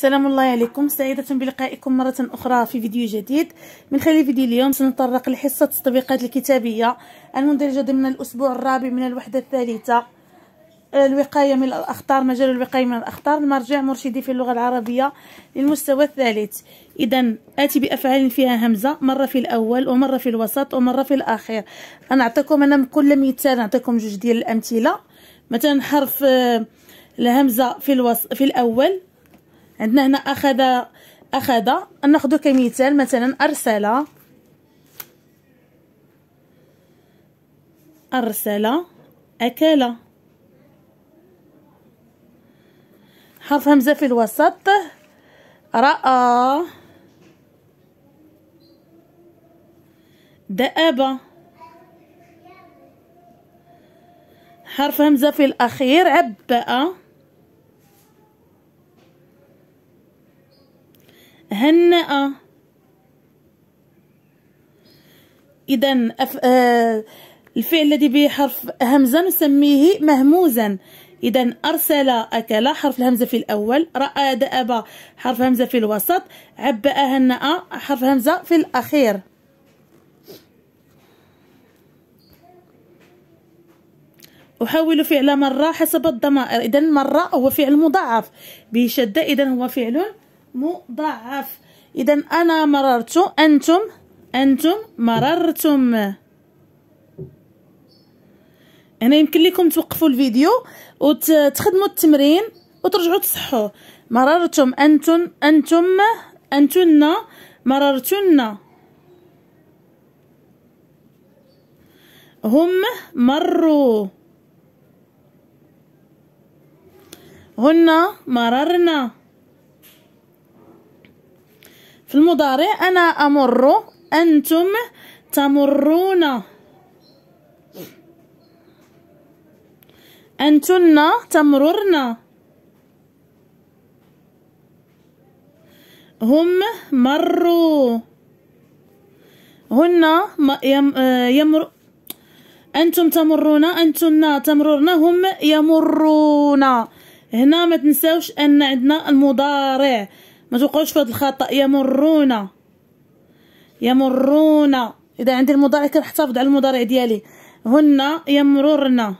السلام الله عليكم سعيدة بلقائكم مرة أخرى في فيديو جديد من خلال فيديو اليوم سنتطرق لحصة التطبيقات الكتابية المندرجة ضمن الأسبوع الرابع من الوحدة الثالثة الوقاية من الأخطار مجال الوقاية من الأخطار المرجع مرشدي في اللغة العربية للمستوى الثالث إذا آتي بأفعال فيها همزة مرة في الأول ومرة في الوسط ومرة في الأخير أعطيكم أنا من كل مثال نعطيكم جوج ديال الأمثلة مثلا حرف آه، الهمزة في الوسط في الأول عندنا هنا اخذ اخذ ناخذ كمثال مثلا ارسل ارسل اكل حرف همزه في الوسط راى دابة حرف همزه في الاخير عبأ مهنئة آه. إذا أف... آه... الفعل الذي بحرف همزة نسميه مهموزا إذا أرسل أكل حرف الهمزة في الأول رأى دأب حرف همزة في الوسط عبأ هنأ آه، حرف همزة في الأخير أحاول فعل مرة حسب الضمائر إذا مرة هو فعل مضاعف بشدة إذا هو فعل مضاعف اذا انا مررت انتم انتم مررتم هنا يمكن لكم توقفوا الفيديو وتخدموا التمرين وترجعوا تصحوه مررتم انتم انتم انتن مررتن هم مروا هن مررنا في المضارع أنا أمر أنتم تمرون أنتن تمررن هم مروا هن آه، يمر أنتم تمرون أنتن تمررن هم يمرون هنا ما تنساوش أن عندنا المضارع ما توقعوش في هذا الخطا يمرون يمرون اذا عندي المضارع كنحتفظ على المضارع ديالي هن يمررن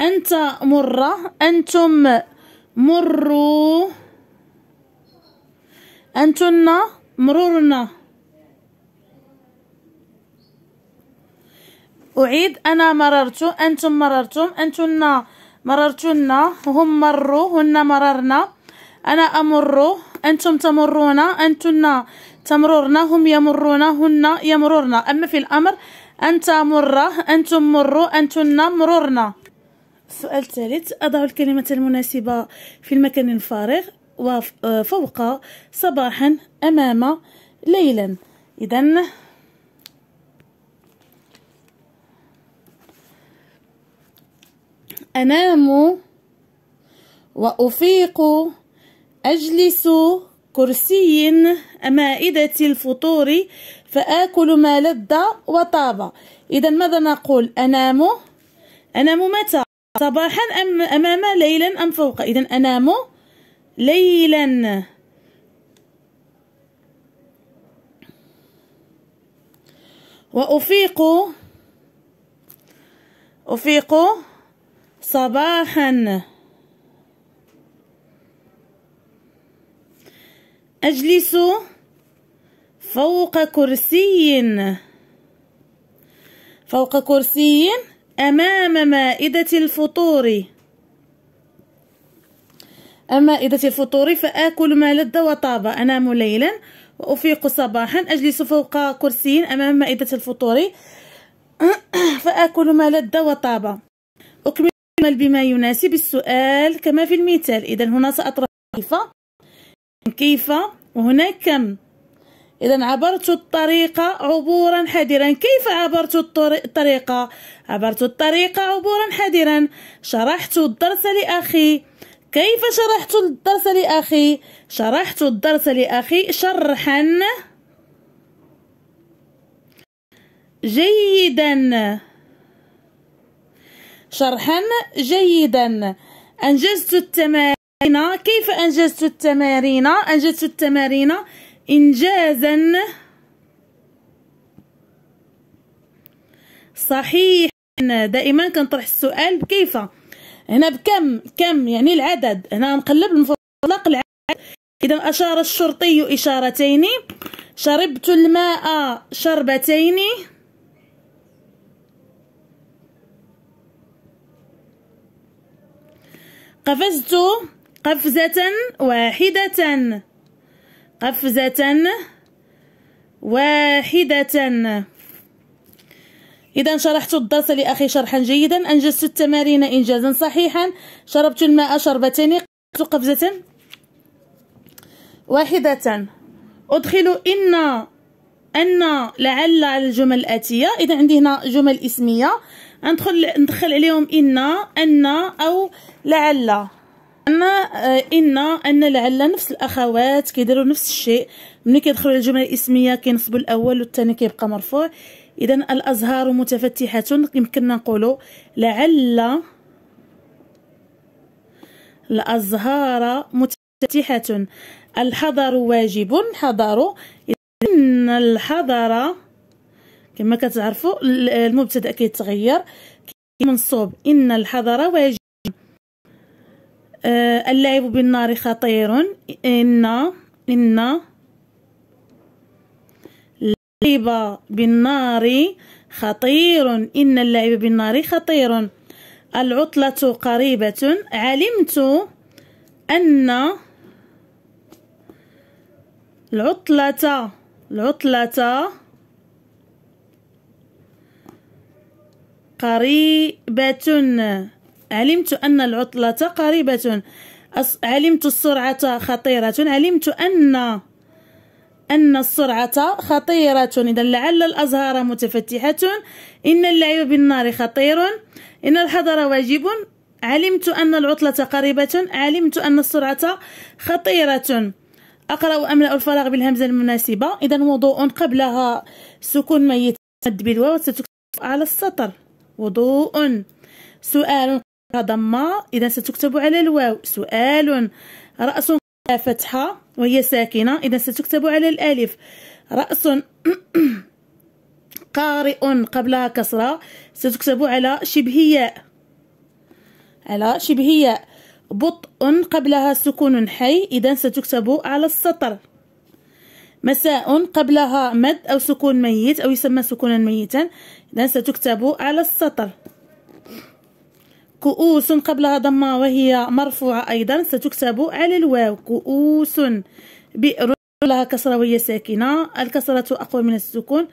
انت مره انتم مروا انتن مرورنا اعيد انا مررت انتم مررتم انتن مررتن هم مروا هن مررنا أنا أمر أنتم تمرون أنتن تمررنا هم يمرون هن يمررنا أما في الأمر أنت مر أنتم مروا أنتن مررنا السؤال الثالث أضع الكلمة المناسبة في المكان الفارغ وفوق آه، صباحا أمام ليلا إذا أنام وأفيق أجلس كرسي مائدة الفطور فآكل ما لذ وطاب إذا ماذا نقول أنام أنام متى صباحا أم أمام ليلا أم فوق إذا أنام ليلا وأفيق أفيق صباحا أجلس فوق كرسي فوق كرسي أمام مائدة الفطور اما مائدة الفطور فآكل ما لذ وطاب أنام ليلا وأفيق صباحا أجلس فوق كرسي أمام مائدة الفطور فآكل ما لذ وطاب أكمل بما يناسب السؤال كما في المثال إذا هنا سأطرح كيف كيف وهنا كم إذا عبرت الطريقه عبورا حذرا كيف عبرت الطريقه عبرت الطريقه عبورا حذرا شرحت الدرس لأخي كيف شرحت الدرس لأخي شرحت الدرس لأخي شرحا جيدا شرحا جيدا أنجزت التمارين كيف أنجزت التمارين أنجزت التمارين إنجازا صحيح دائما كنطرح السؤال بكيف هنا بكم كم يعني العدد هنا نقلب المطلق العدد إذا أشار الشرطي إشارتين شربت الماء شربتين قفزت قفزة واحدة قفزة واحدة إذا شرحت الدرس لأخي شرحا جيدا أنجزت التمارين إنجازا صحيحا شربت الماء شربتين قفزة واحدة أدخل إن أن لعل على الجمل الآتية إذا عندي هنا جمل اسمية ندخل ندخل عليهم إن أن أو لعل أما آه، ان ان لعل نفس الاخوات كيديروا نفس الشيء ملي كيدخلوا الجمله الاسميه كينصبوا الاول والثاني كيبقى مرفوع اذا الازهار متفتحه يمكننا نقولوا لعل الازهار متفتحه الحضر واجب حضر ان الحضر كما كتعرفوا المبتدا كيتغير منصوب ان الحضر واجب آه، اللعب بالنار خطير إن إن اللعب بالنار خطير إن اللعب بالنار خطير العطلة قريبة علمت أن العطلة العطلة قريبة علمت أن العطلة قريبة علمت السرعة خطيرة علمت أن أن السرعة خطيرة إذا لعل الأزهار متفتحة إن اللعب بالنار خطير إن الحذر واجب علمت أن العطلة قريبة علمت أن السرعة خطيرة أقرأ أملأ الفراغ بالهمزة المناسبة إذا وضوء قبلها سكون ميت بالواو ستكتب على السطر وضوء سؤال كضمة إذا ستكتب على الواو سؤال رأس فتحة وهي ساكنة إذا ستكتب على الألف رأس قارئ قبلها كسرة ستكتب على شبهياء على شبهياء بطء قبلها سكون حي إذا ستكتب على السطر مساء قبلها مد أو سكون ميت أو يسمى سكونا ميتا إذا ستكتب على السطر كؤوس قبلها ضمة وهي مرفوعة أيضا ستكتب على الواو كؤوس بئر لها كسرة وهي ساكنة الكسرة أقوى من السكون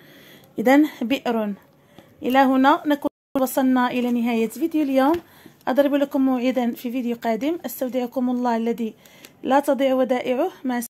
إذا بئر إلى هنا نكون وصلنا إلى نهاية فيديو اليوم أضرب لكم موعدا في فيديو قادم أستودعكم الله الذي لا تضيع ودائعه مع